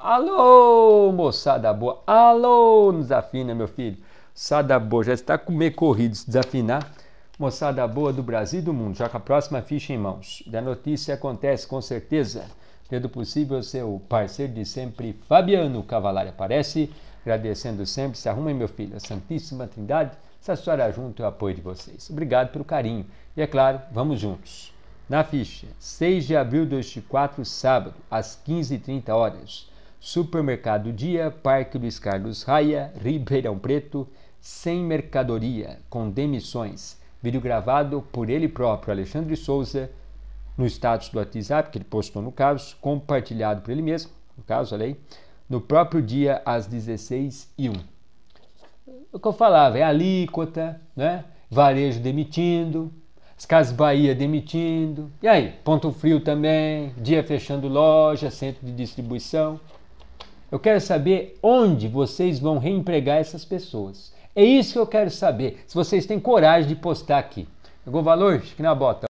Alô, moçada boa. Alô, nos afina, meu filho. Moçada boa, já está com meio corrido se desafinar. Moçada boa do Brasil e do mundo, já com a próxima ficha em mãos. Da notícia acontece com certeza. Tendo possível, seu parceiro de sempre, Fabiano Cavalari, aparece. Agradecendo sempre, se arrumem, meu filho, a Santíssima Trindade, essa senhora junto e o apoio de vocês. Obrigado pelo carinho. E é claro, vamos juntos. Na ficha, 6 de abril de 2004, sábado, às 15h30 horas. Supermercado Dia, Parque Luiz Carlos Raia, Ribeirão Preto, sem mercadoria, com demissões. Vídeo gravado por ele próprio, Alexandre Souza, no status do WhatsApp, que ele postou no caso, compartilhado por ele mesmo, no caso, olha aí, no próprio dia às 16 e 01 O que eu falava, é alíquota, né? varejo demitindo, as Casas Bahia demitindo, e aí, Ponto Frio também, dia fechando loja, centro de distribuição. Eu quero saber onde vocês vão reempregar essas pessoas. É isso que eu quero saber. Se vocês têm coragem de postar aqui. Pegou valor? Chique na é bota.